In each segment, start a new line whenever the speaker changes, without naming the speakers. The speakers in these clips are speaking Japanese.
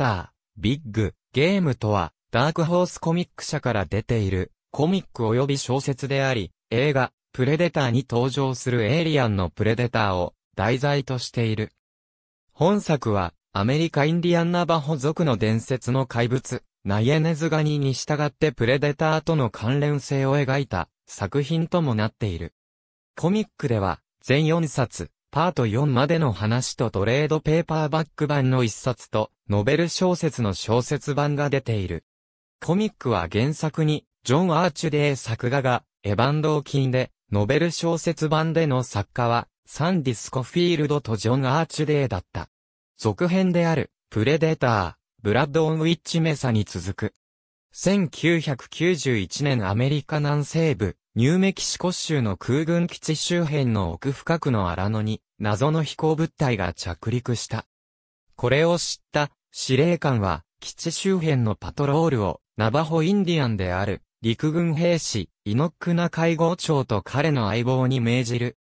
ター、ビッグ、ゲームとは、ダークホースコミック社から出ている、コミック及び小説であり、映画、プレデターに登場するエイリアンのプレデターを題材としている。本作は、アメリカインディアンナバホ族の伝説の怪物、ナイエネズガニに従ってプレデターとの関連性を描いた作品ともなっている。コミックでは、全4冊、パート4までの話とトレードペーパーバック版の一冊と、ノベル小説の小説版が出ている。コミックは原作に、ジョン・アーチュデー作画が、エヴァン・ドーキンで、ノベル小説版での作家は、サンディ・スコフィールドとジョン・アーチュデーだった。続編である、プレデター、ブラッド・オン・ウィッチ・メサに続く。1991年アメリカ南西部、ニューメキシコ州の空軍基地周辺の奥深くの荒野に謎の飛行物体が着陸した。これを知った司令官は基地周辺のパトロールをナバホインディアンである陸軍兵士イノックナ会合長と彼の相棒に命じる。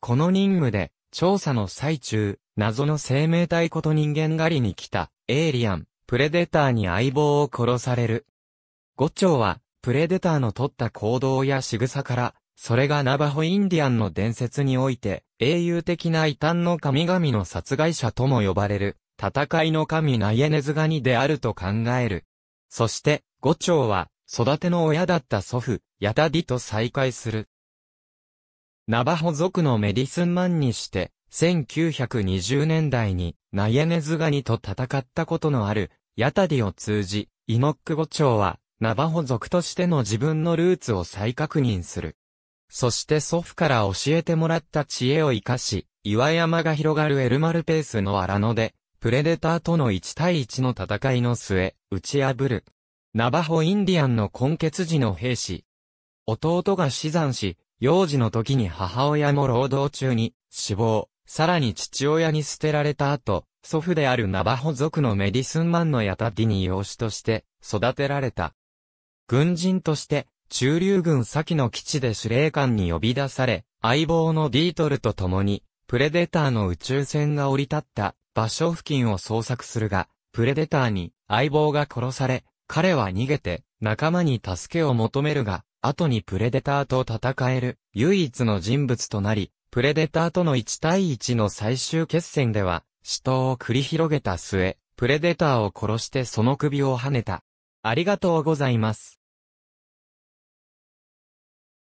この任務で調査の最中、謎の生命体こと人間狩りに来たエイリアン、プレデターに相棒を殺される。五長はプレデターの取った行動や仕草から、それがナバホインディアンの伝説において、英雄的な異端の神々の殺害者とも呼ばれる、戦いの神ナイエネズガニであると考える。そして、五長は、育ての親だった祖父、ヤタディと再会する。ナバホ族のメディスンマンにして、1920年代に、ナイエネズガニと戦ったことのある、ヤタディを通じ、イノック五長は、ナバホ族としての自分のルーツを再確認する。そして祖父から教えてもらった知恵を活かし、岩山が広がるエルマルペースの荒野で、プレデターとの1対1の戦いの末、打ち破る。ナバホインディアンの根血児の兵士。弟が死産し、幼児の時に母親も労働中に死亡、さらに父親に捨てられた後、祖父であるナバホ族のメディスンマンのヤタディに養子として育てられた。軍人として、中流軍先の基地で司令官に呼び出され、相棒のディートルと共に、プレデターの宇宙船が降り立った場所付近を捜索するが、プレデターに相棒が殺され、彼は逃げて仲間に助けを求めるが、後にプレデターと戦える唯一の人物となり、プレデターとの1対1の最終決戦では、死闘を繰り広げた末、プレデターを殺してその首をはねた。ありがとうございます。